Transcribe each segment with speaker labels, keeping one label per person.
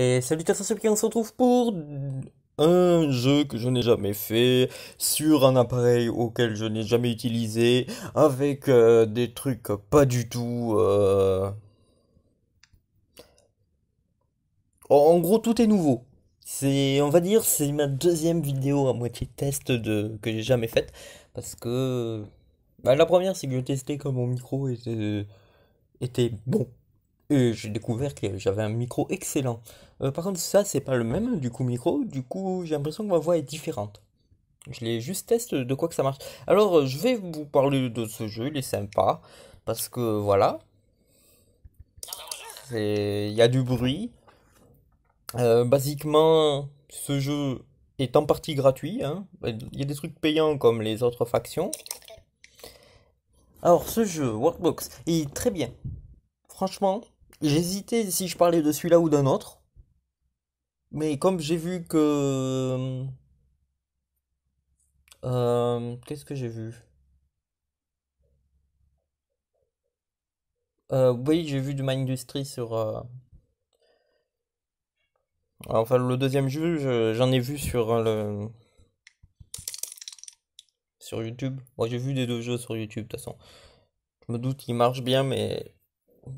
Speaker 1: Et salut à ceux qui on se retrouve pour un jeu que je n'ai jamais fait sur un appareil auquel je n'ai jamais utilisé avec euh, des trucs pas du tout euh, en gros tout est nouveau c'est on va dire c'est ma deuxième vidéo à moitié test de que j'ai jamais faite parce que bah, la première c'est que je testais comme mon micro était bon et j'ai découvert que j'avais un micro excellent euh, par contre, ça, c'est pas le même, du coup, micro. Du coup, j'ai l'impression que ma voix est différente. Je l'ai juste teste de quoi que ça marche. Alors, euh, je vais vous parler de ce jeu, il est sympa. Parce que, voilà. Il y a du bruit. Euh, basiquement, ce jeu est en partie gratuit. Hein. Il y a des trucs payants comme les autres factions. Alors, ce jeu, Workbox, est très bien. Franchement, j'hésitais si je parlais de celui-là ou d'un autre. Mais comme j'ai vu que... Euh, qu'est-ce que j'ai vu euh, Oui, j'ai vu du Mindustry sur... Euh, enfin, le deuxième jeu, j'en ai vu sur le... Sur YouTube. Moi, j'ai vu des deux jeux sur YouTube, de toute façon. Je me doute qu'ils marchent bien, mais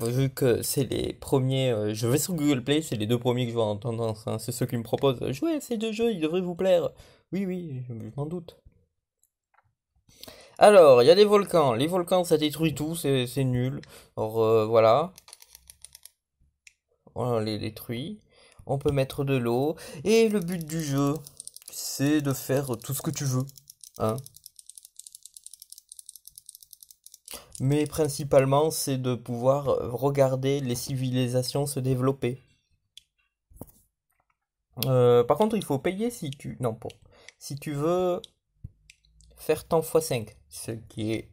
Speaker 1: vu que c'est les premiers, euh, je vais sur Google Play, c'est les deux premiers que je vois en tendance, hein. c'est ceux qui me proposent. Euh, Jouez à ces deux jeux, ils devraient vous plaire. Oui, oui, je, m'en doute. Alors, il y a des volcans. Les volcans, ça détruit tout, c'est nul. or euh, voilà. On les détruit. On peut mettre de l'eau. Et le but du jeu, c'est de faire tout ce que tu veux. Hein mais principalement c'est de pouvoir regarder les civilisations se développer. Euh, par contre, il faut payer si tu non si tu veux faire ton x5, ce qui est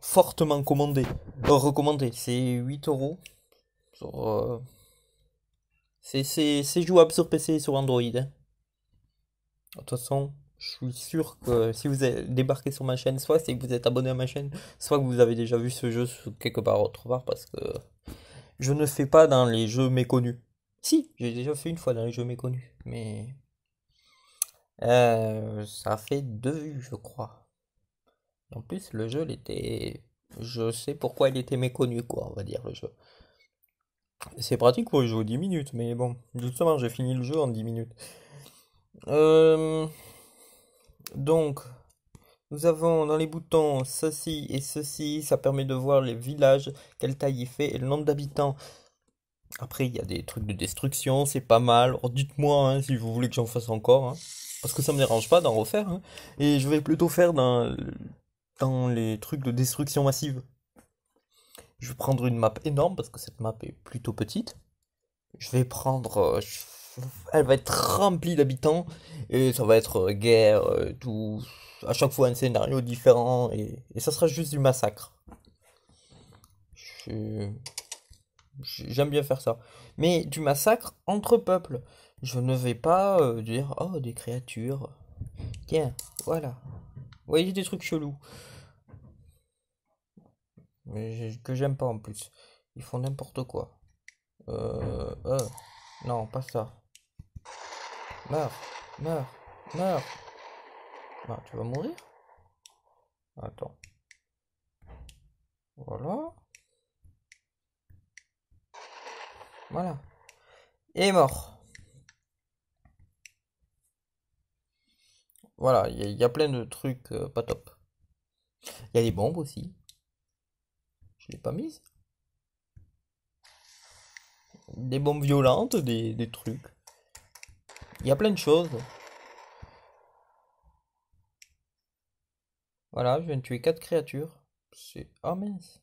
Speaker 1: fortement commandé, euh, recommandé. C'est 8 euros. Euh, c'est jouable sur PC et sur Android. Hein. De toute façon, je suis sûr que si vous êtes débarqué sur ma chaîne, soit c'est que vous êtes abonné à ma chaîne, soit que vous avez déjà vu ce jeu quelque part autre part, parce que je ne fais pas dans les jeux méconnus. Si, j'ai déjà fait une fois dans les jeux méconnus, mais euh, ça fait deux vues, je crois. En plus, le jeu, il était, je sais pourquoi il était méconnu, quoi, on va dire le jeu. C'est pratique pour jouer 10 minutes, mais bon, doucement, j'ai fini le jeu en 10 minutes. Euh... Donc, nous avons dans les boutons ceci et ceci. Ça permet de voir les villages, quelle taille il fait et le nombre d'habitants. Après, il y a des trucs de destruction, c'est pas mal. Oh, dites-moi hein, si vous voulez que j'en fasse encore. Hein. parce que ça me dérange pas d'en refaire. Hein. Et je vais plutôt faire dans, dans les trucs de destruction massive. Je vais prendre une map énorme parce que cette map est plutôt petite. Je vais prendre. Euh, elle va être remplie d'habitants et ça va être euh, guerre, euh, tout. À chaque fois un scénario différent et, ça sera juste du massacre. J'aime bien faire ça. Mais du massacre entre peuples. Je ne vais pas euh, dire oh des créatures. Tiens, voilà. voyez des trucs chelous. Mais que j'aime pas en plus. Ils font n'importe quoi. non, pas ça. Meurs Meurs Meurs ah, tu vas mourir Attends. Voilà. Voilà. Et mort. Voilà, il y, a plein de trucs euh, pas top. Il y a des bombes aussi. Je l'ai pas mise. Des bombes violentes, des trucs. Il y a plein de choses. Voilà, je viens de tuer 4 créatures. C'est... Ah mince.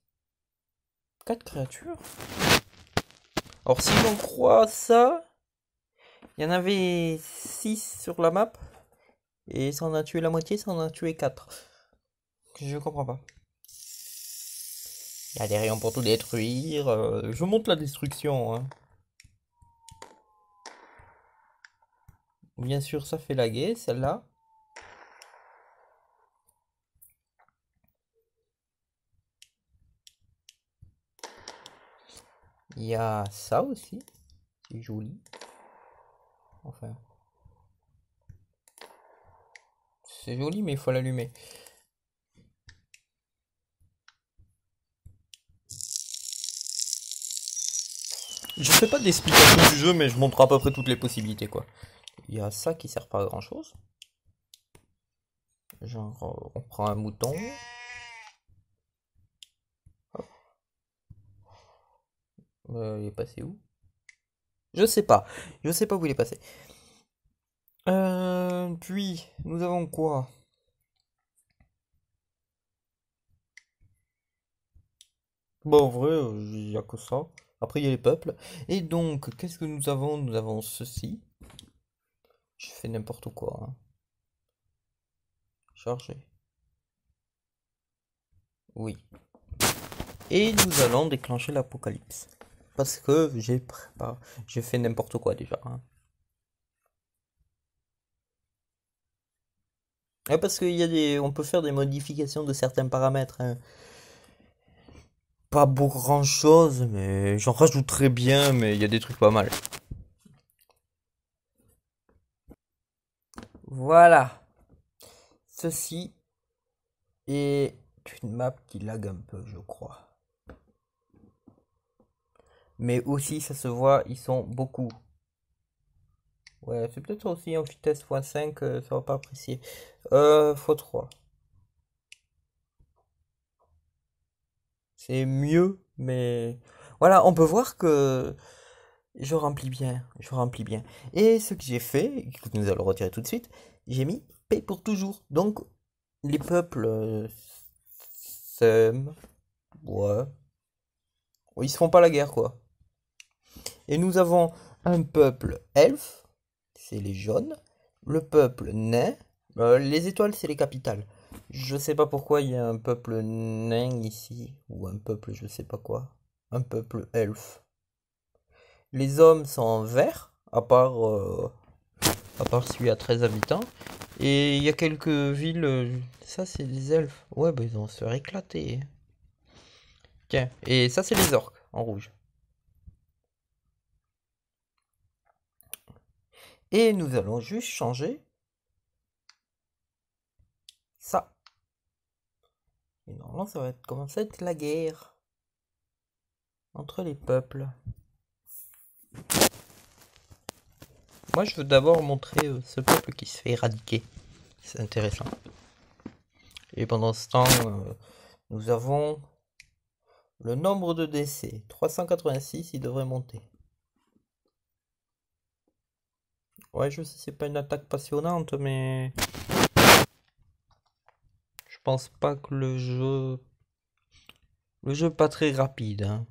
Speaker 1: 4 créatures Or si on croit ça... Il y en avait 6 sur la map. Et ça en a tué la moitié, ça en a tué 4. Je comprends pas. Il y a des rayons pour tout détruire. Euh, je monte la destruction. Hein. Bien sûr, ça fait laguer, celle-là. Il y a ça aussi, c'est joli. Enfin. C'est joli, mais il faut l'allumer. Je fais pas d'explication du jeu, mais je montre à peu près toutes les possibilités, quoi il y a ça qui sert pas à grand chose. Genre, euh, on prend un mouton. Euh, il est passé où Je sais pas. Je sais pas où il est passé. Euh, puis, nous avons quoi Bon, en vrai, il n'y a que ça. Après, il y a les peuples. Et donc, qu'est-ce que nous avons Nous avons ceci. Je fais n'importe quoi. Hein. Chargé. Oui. Et nous allons déclencher l'apocalypse. Parce que j'ai préparé... J'ai fait n'importe quoi déjà. Hein. Ah, parce qu'il des... On peut faire des modifications de certains paramètres. Hein. Pas beaucoup grand chose, mais j'en rajoute très bien, mais il y a des trucs pas mal. Voilà. Ceci est une map qui lag un peu, je crois. Mais aussi, ça se voit, ils sont beaucoup. Ouais, c'est peut-être aussi en vitesse x5, euh, ça va pas apprécier. Euh, x3. C'est mieux, mais... Voilà, on peut voir que je remplis bien, je remplis bien. Et ce que j'ai fait, nous allons retirer tout de suite, j'ai mis paix pour toujours. Donc, les peuples euh, s'aiment. Ouais. Ils se font pas la guerre, quoi. Et nous avons un peuple elfe, c'est les jaunes. Le peuple nain, euh, les étoiles, c'est les capitales. Je sais pas pourquoi il y a un peuple nain ici, ou un peuple je sais pas quoi. Un peuple elfe. Les hommes sont en vert, à part, euh, à part celui à 13 habitants. Et il y a quelques villes. Euh, ça, c'est les elfes. Ouais, ben, ils vont se faire Tiens, et ça, c'est les orques, en rouge. Et nous allons juste changer ça. Et normalement, ça va commencer à être la guerre entre les peuples. Moi, je veux d'abord montrer euh, ce peuple qui se fait éradiquer. C'est intéressant. Et pendant ce temps, euh, nous avons le nombre de décès. 386, il devrait monter. Ouais, je sais, c'est pas une attaque passionnante, mais... Je pense pas que le jeu... Le jeu pas très rapide, hein.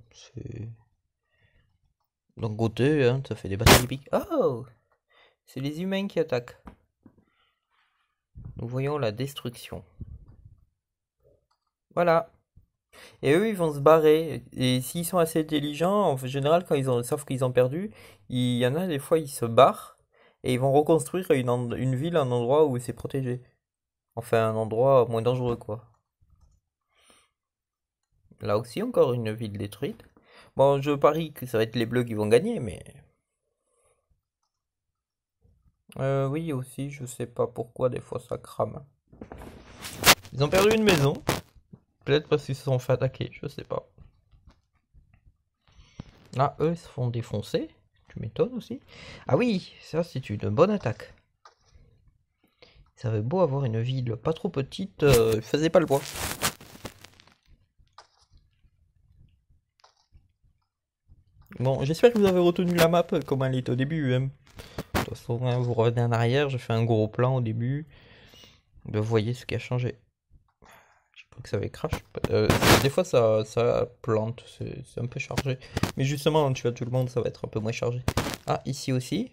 Speaker 1: Donc goûteux, hein, ça fait des batailles épiques. Oh C'est les humains qui attaquent. Nous voyons la destruction. Voilà. Et eux, ils vont se barrer. Et s'ils sont assez intelligents, en général, quand ils ont, savent qu'ils ont perdu, il y en a des fois, ils se barrent et ils vont reconstruire une, une ville, un endroit où c'est protégé. Enfin, un endroit moins dangereux, quoi. Là aussi, encore une ville détruite. Bon, je parie que ça va être les bleus qui vont gagner, mais. Euh, oui, aussi, je sais pas pourquoi des fois ça crame. Ils ont perdu une maison. Peut-être parce qu'ils se sont fait attaquer, je sais pas. Là, ah, eux, ils se font défoncer. Tu m'étonnes aussi. Ah oui, ça, c'est une bonne attaque. Ça avait beau avoir une ville pas trop petite, euh, ils faisaient pas le bois. Bon, j'espère que vous avez retenu la map comme elle était au début. même. Hein. De toute façon, hein, vous revenez en arrière, j'ai fait un gros plan au début. Ben, vous voyez ce qui a changé. Je crois que ça avait crash. Euh, des fois, ça, plante, c'est un peu chargé. Mais justement, tu vois, tout le monde, ça va être un peu moins chargé. Ah, ici aussi.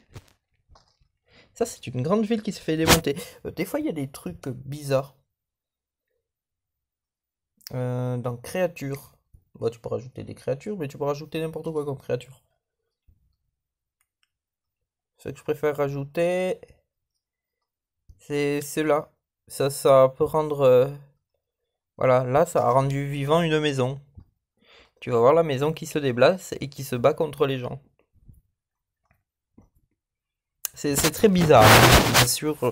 Speaker 1: Ça, c'est une grande ville qui se fait démonter. Euh, des fois, il y a des trucs bizarres. Euh, dans créatures. Bah, tu peux rajouter des créatures, mais tu peux rajouter n'importe quoi comme créature. Ce que je préfère rajouter, c'est cela. Ça, ça peut rendre. Euh, voilà, là, ça a rendu vivant une maison. Tu vas voir la maison qui se déplace et qui se bat contre les gens. C'est très bizarre, hein. bien sûr. Euh,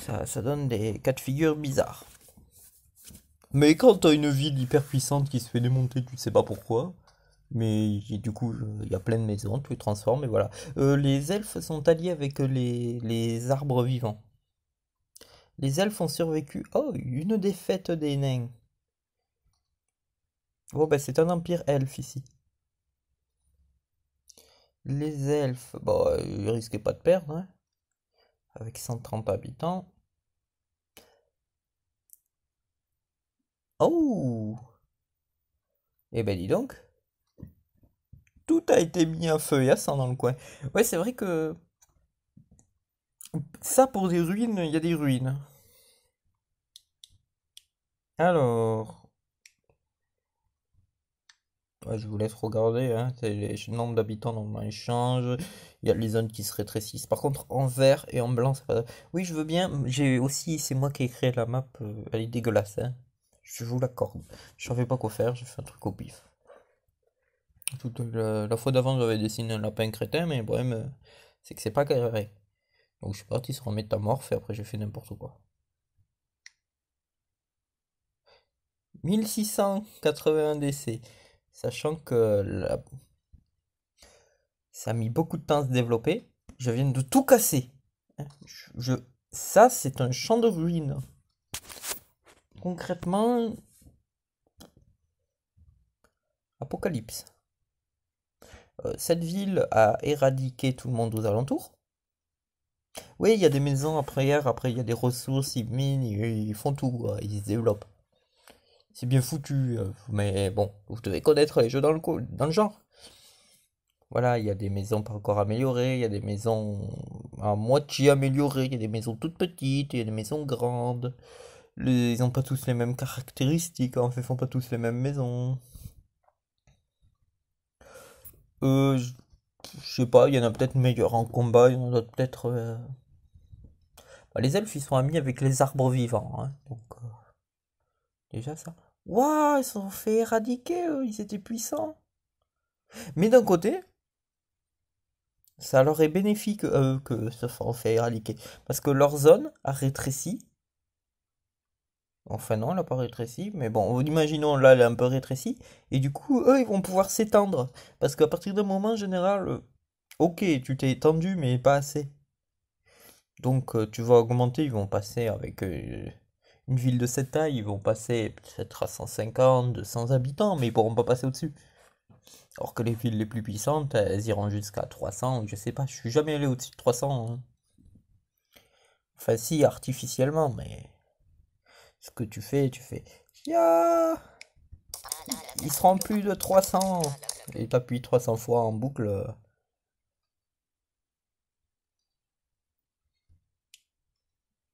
Speaker 1: ça, ça donne des cas de figure bizarres. Mais quand as une ville hyper puissante qui se fait démonter, tu sais pas pourquoi. Mais du coup, il y a plein de maisons, tu les transformes et voilà. Euh, les elfes sont alliés avec les, les arbres vivants. Les elfes ont survécu. Oh, une défaite des nains. Bon, oh, ben bah, c'est un empire elfe ici. Les elfes, bah ils euh, risquaient pas de perdre. Hein. Avec 130 habitants. Oh Eh ben dis donc. Tout a été mis à feu et à sang dans le coin. Ouais, c'est vrai que... Ça, pour des ruines, il y a des ruines. Alors... je vous laisse regarder, hein. c'est le d'habitants dans mon échange. Il y a les zones qui se rétrécissent. Par contre, en vert et en blanc, c'est Oui, je veux bien. J'ai aussi, c'est moi qui ai créé la map. Euh, elle est dégueulasse. Hein je joue la corde. Je savais pas quoi faire, j'ai fait un truc au pif. Toute la, fois d'avant, j'avais dessiné un lapin crétin, mais le problème, euh, c'est que c'est pas carré. Donc je sais parti ils seront métamorphe et après j'ai fait n'importe quoi. 1681 décès. Sachant que ça a mis beaucoup de temps à se développer. Je viens de tout casser. Hein, je... Ça, c'est un champ de ruines concrètement, Apocalypse. Euh, cette ville a éradiqué tout le monde aux alentours. Oui, il y a des maisons après hier, après il y a des ressources, ils minent, ils font tout, ils se développent. C'est bien foutu, euh, mais bon, vous devez connaître les jeux dans le, dans le genre. Voilà, il y a des maisons pas encore améliorées, il y a des maisons à moitié améliorées, il y a des maisons toutes petites, il y a des maisons grandes ils n'ont pas tous les mêmes caractéristiques, en hein. fait, font pas tous les mêmes maisons. Euh, je sais pas, il y en a peut-être meilleurs en combat, il y en a peut-être. Euh, bah, les elfes, ils sont amis avec les arbres vivants, hein. donc. Euh, déjà ça. Waouh, ils se sont fait éradiquer, ils étaient puissants. Mais d'un côté, ça leur est bénéfique, eux, que se soit fait éradiquer. Parce que leur zone a rétréci Enfin non, elle n'a pas rétréci, mais bon, imaginons là, elle est un peu rétrécie, et du coup, eux, ils vont pouvoir s'étendre. Parce qu'à partir d'un moment, en général, euh, ok, tu t'es étendu, mais pas assez. Donc euh, tu vas augmenter, ils vont passer avec euh, une ville de cette taille, ils vont passer peut-être à 150, 200 habitants, mais ils pourront pas passer au-dessus. Or que les villes les plus puissantes, elles iront jusqu'à 300, je sais pas, je suis jamais allé au-dessus de 300. Hein. Enfin si, artificiellement, mais ce que tu fais, tu fais il se plus de 300 et appuies 300 fois en boucle.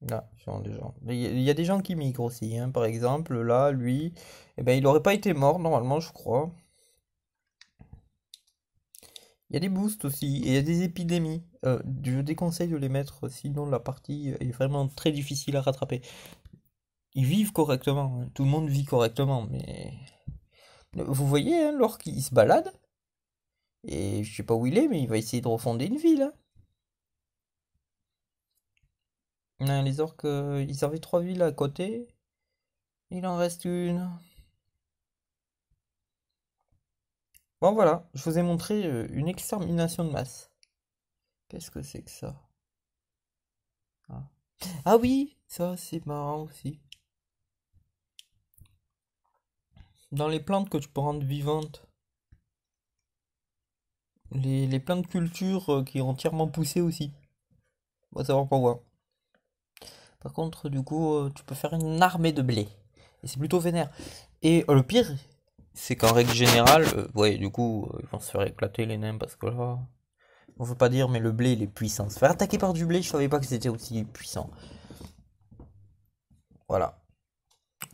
Speaker 1: Là, ah, sont des gens. Il y a des gens qui migrent aussi. Hein. Par exemple, là, lui, eh ben, il n'aurait pas été mort normalement, je crois. Il y a des boosts aussi, et il y a des épidémies. Euh, je déconseille de les mettre, sinon la partie euh, est vraiment très difficile à rattraper ils vivent correctement. Hein. Tout le monde vit correctement, mais vous voyez, hein, l'orque, se balade. Et je sais pas où il est, mais il va essayer de refonder une ville. Hein. les orques, euh, ils avaient trois villes à côté. Il en reste une. Bon voilà, je vous ai montré euh, une extermination de masse. Qu'est-ce que c'est que ça ah. ah oui, ça c'est marrant aussi. dans les plantes que tu peux rendre vivantes, les, les plantes cultures euh, qui ont entièrement poussé aussi. On va savoir pourquoi. Par contre, du coup, euh, tu peux faire une armée de blé. Et c'est plutôt vénère. Et euh, le pire, c'est qu'en règle générale, ouais, du coup, ils vont se faire éclater les nains parce que là. On veut pas dire, mais le blé, il est puissant. Se faire attaquer par du blé, je savais pas que c'était aussi puissant. Voilà.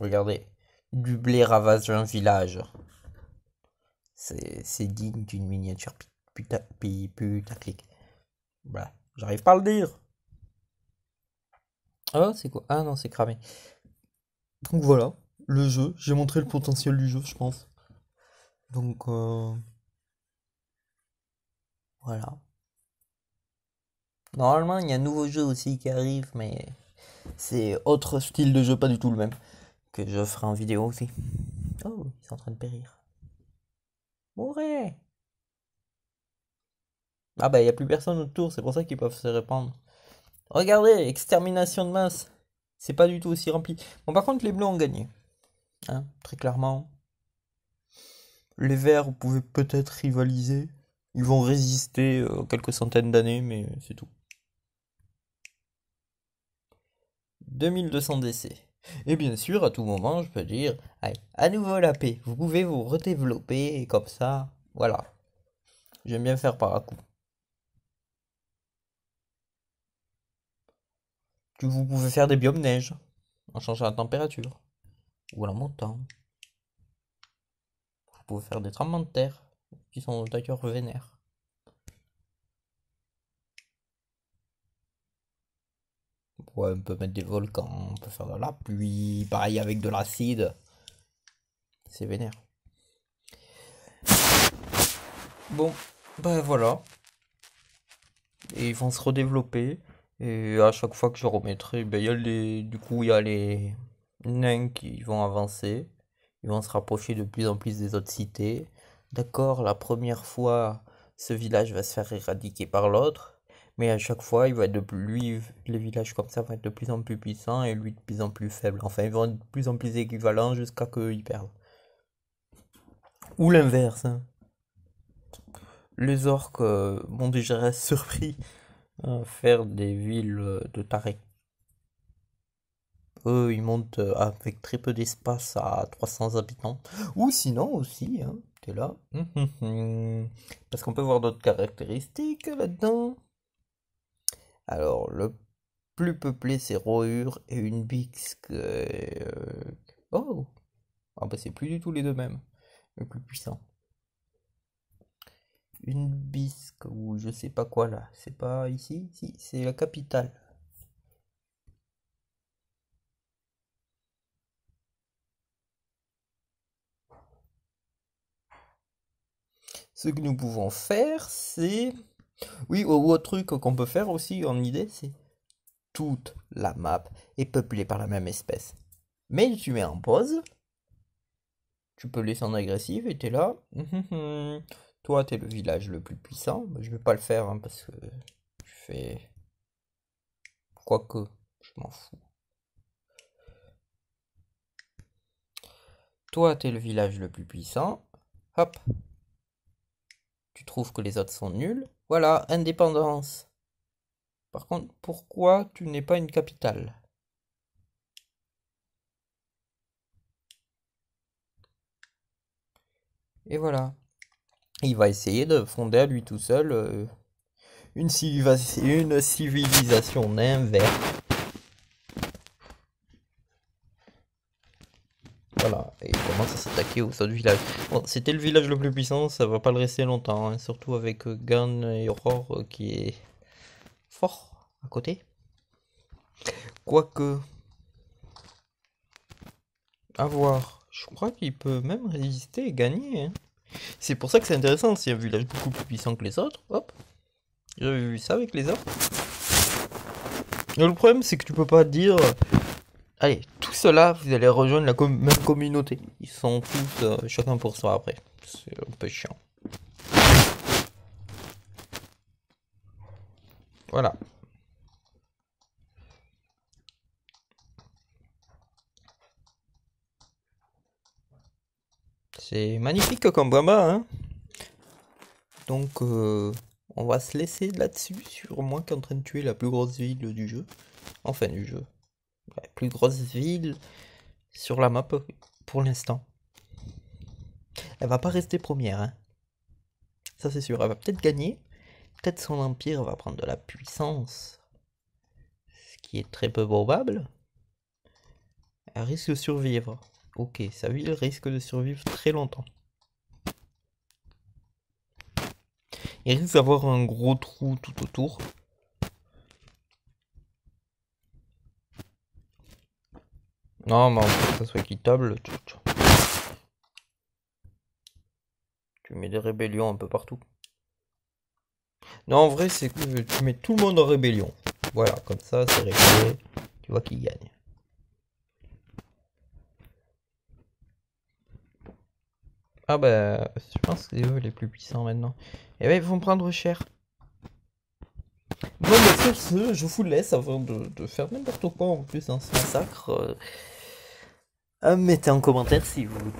Speaker 1: Regardez. Du blé ravage un village. C'est digne d'une miniature puta, putaclic. Voilà, j'arrive pas à le dire. Ah, c'est quoi Ah non, c'est cramé. Donc voilà, le jeu. J'ai montré le potentiel du jeu, je pense. Donc, euh, voilà. Normalement, il y a un nouveau jeu aussi qui arrive, mais c'est autre style de jeu, pas du tout le même que je ferai en vidéo aussi. Oh, ils sont en train de périr. Mourez Ah bah, il n'y a plus personne autour, c'est pour ça qu'ils peuvent se répandre. Regardez, extermination de masse. C'est pas du tout aussi rempli. Bon, par contre, les bleus ont gagné. Hein, très clairement. Les verts, vous peut-être rivaliser. Ils vont résister euh, quelques centaines d'années, mais c'est tout. 2200 décès. Et bien sûr, à tout moment, je peux dire, allez, à nouveau la paix. Vous pouvez vous redévelopper et comme ça, voilà. J'aime bien faire par à coup. Vous pouvez faire des biomes neige en changeant la température ou en montant. Vous pouvez faire des tremblements de terre qui sont d'ailleurs vénères. on peut mettre des volcans, on peut faire de la pluie, pareil avec de l'acide. C'est vénère. Bon, ben voilà. Et ils vont se redévelopper. Et à chaque fois que je remettrai, bah, du coup, il y a les nains qui vont avancer. Ils vont se rapprocher de plus en plus des autres cités. D'accord, la première fois, ce village va se faire éradiquer par l'autre. Mais à chaque fois, il va de plus, les villages comme ça vont être de plus en plus puissants et lui de plus en plus faible. Enfin, ils vont être de plus en plus équivalents jusqu'à ce qu'ils perdent. Ou l'inverse. Hein. Les orques m'ont euh, déjà surpris à faire des villes de tarés. Eux, ils montent euh, avec très peu d'espace à 300 habitants. Ou sinon aussi, hein, t'es là. Parce qu'on peut voir d'autres caractéristiques là-dedans. Alors, le plus peuplé, c'est Rohur et une bisque. Euh, oh Ah bah, c'est plus du tout les deux mêmes. Le plus puissant. Une bisque ou je sais pas quoi là. C'est pas ici Si, c'est la capitale. Ce que nous pouvons faire, c'est oui, ou autre truc qu'on peut faire aussi en idée, c'est toute la map est peuplée par la même espèce. Mais tu mets en pause, tu peux laisser en agressif et t'es là. Toi, t'es le village le plus puissant. Bah, je vais pas le faire hein, parce que je fais. que, je m'en fous. Toi, t'es le village le plus puissant. Hop. Tu trouves que les autres sont nuls. Voilà, indépendance. Par contre, pourquoi tu n'es pas une capitale Et voilà. Il va essayer de fonder à lui tout seul euh, une, civilisation, une au sein du village. Bon, c'était le village le plus puissant, ça va pas le rester longtemps, hein, surtout avec euh, gan et Aurore euh, qui est fort à côté. Quoique, à voir, je crois qu'il peut même résister et gagner. Hein. C'est pour ça que c'est intéressant, c'est un village beaucoup plus puissant que les autres, hop. J'avais vu ça avec les autres. le problème, c'est que tu peux pas dire Allez, tout cela, vous allez rejoindre la même communauté. Ils sont tous euh, chacun pour soi après. C'est un peu chiant. Voilà. C'est magnifique comme bamba, hein Donc, euh, on va se laisser là-dessus, sur moi qui est en train de tuer la plus grosse ville du jeu. Enfin, du jeu la plus grosse ville sur la map pour l'instant. Elle va pas rester première, hein. Ça c'est sûr, elle va peut-être gagner. Peut-être son empire va prendre de la puissance. Ce qui est très peu probable. Elle risque de survivre. Ok, sa ville risque de survivre très longtemps. Il risque d'avoir un gros trou tout autour. Non, mais en fait, ça soit équitable. Tu mets des rébellions un peu partout. Non, en vrai, c'est que tu mets tout le monde en rébellion. Voilà, comme ça, c'est réglé. Tu vois qui gagne. Ah bah, je pense que c'est eux les plus puissants maintenant. Et eh ben, ils vont prendre cher. Bon, mais je vous laisse avant de, de faire n'importe quoi en plus dans ce massacre. Euh. Euh, mettez en commentaire si vous,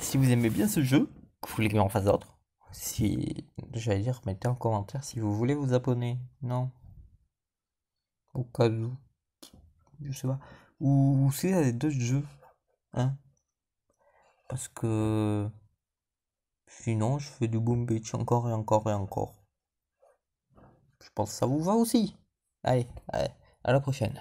Speaker 1: si vous aimez bien ce jeu, que vous voulez en fasse d'autres. Si, j'allais dire, mettez en commentaire si vous voulez vous abonner. Non. Au cas où. Je sais pas. Ou si vous deux jeux. Hein. Parce que. Sinon, je fais du boom bitch encore et encore et encore. Je pense que ça vous va aussi. Allez, allez à la prochaine.